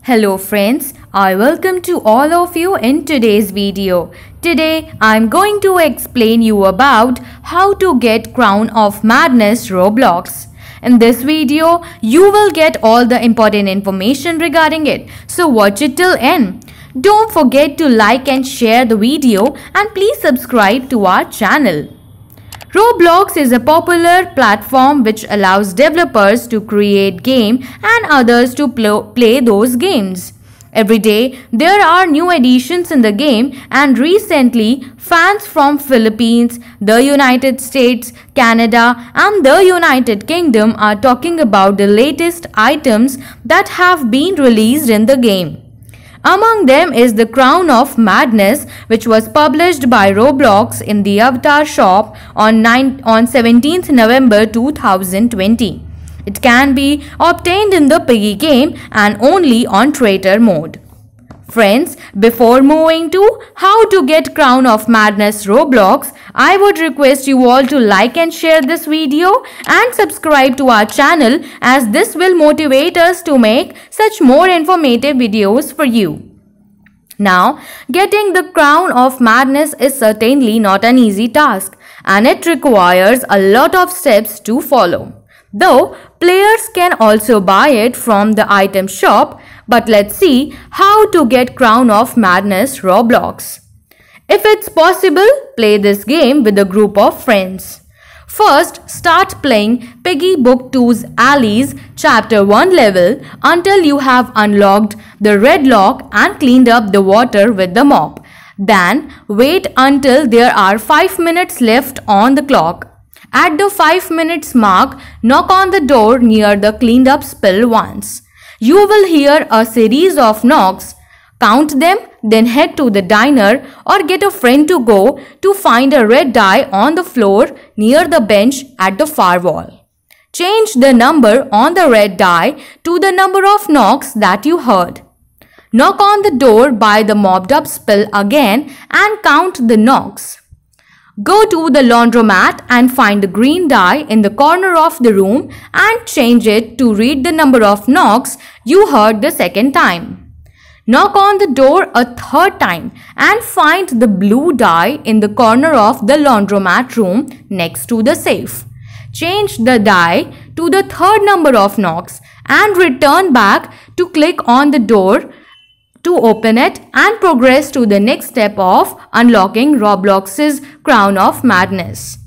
Hello friends, I welcome to all of you in today's video. Today I am going to explain you about how to get Crown of Madness Roblox. In this video, you will get all the important information regarding it. So watch it till end. Don't forget to like and share the video and please subscribe to our channel. Roblox is a popular platform which allows developers to create game and others to pl play those games. Every day, there are new additions in the game and recently, fans from Philippines, the United States, Canada and the United Kingdom are talking about the latest items that have been released in the game. Among them is The Crown of Madness, which was published by Roblox in the Avatar shop on, 9, on 17th November 2020. It can be obtained in the Piggy game and only on Traitor mode. Friends, before moving to how to get crown of madness roblox, I would request you all to like and share this video and subscribe to our channel as this will motivate us to make such more informative videos for you. Now, getting the crown of madness is certainly not an easy task and it requires a lot of steps to follow. Though, Players can also buy it from the item shop, but let's see how to get Crown of Madness Roblox. If it's possible, play this game with a group of friends. First, start playing Piggy Book 2's Alleys Chapter 1 level until you have unlocked the red lock and cleaned up the water with the mop. Then, wait until there are 5 minutes left on the clock. At the 5 minutes mark, knock on the door near the cleaned up spill once. You will hear a series of knocks. Count them, then head to the diner or get a friend to go to find a red dye on the floor near the bench at the far wall. Change the number on the red dye to the number of knocks that you heard. Knock on the door by the mobbed up spill again and count the knocks. Go to the laundromat and find the green dye in the corner of the room and change it to read the number of knocks you heard the second time. Knock on the door a third time and find the blue dye in the corner of the laundromat room next to the safe. Change the dye to the third number of knocks and return back to click on the door to open it and progress to the next step of unlocking Roblox's Crown of Madness.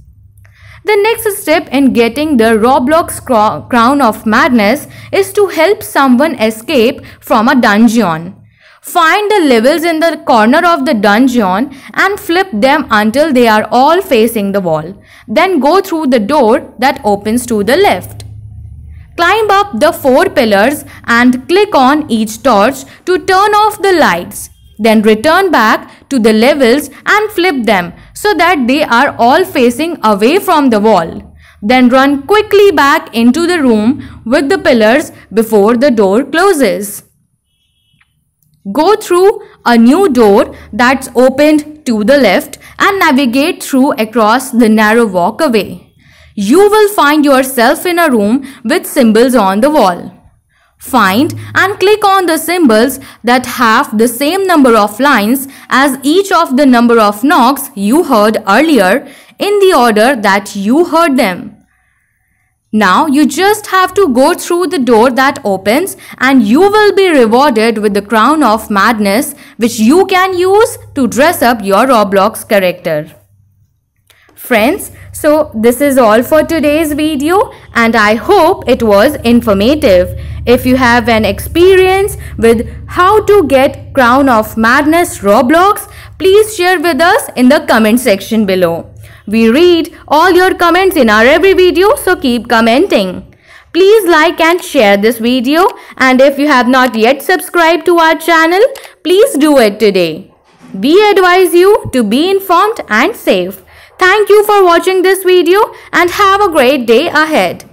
The next step in getting the Roblox Crown of Madness is to help someone escape from a dungeon. Find the levels in the corner of the dungeon and flip them until they are all facing the wall. Then go through the door that opens to the left. Climb up the four pillars and click on each torch to turn off the lights. Then return back to the levels and flip them so that they are all facing away from the wall. Then run quickly back into the room with the pillars before the door closes. Go through a new door that's opened to the left and navigate through across the narrow walkway. You will find yourself in a room with symbols on the wall. Find and click on the symbols that have the same number of lines as each of the number of knocks you heard earlier in the order that you heard them. Now you just have to go through the door that opens and you will be rewarded with the crown of madness which you can use to dress up your Roblox character. Friends, so this is all for today's video and I hope it was informative. If you have an experience with how to get Crown of Madness Roblox, please share with us in the comment section below. We read all your comments in our every video so keep commenting. Please like and share this video and if you have not yet subscribed to our channel, please do it today. We advise you to be informed and safe. Thank you for watching this video and have a great day ahead.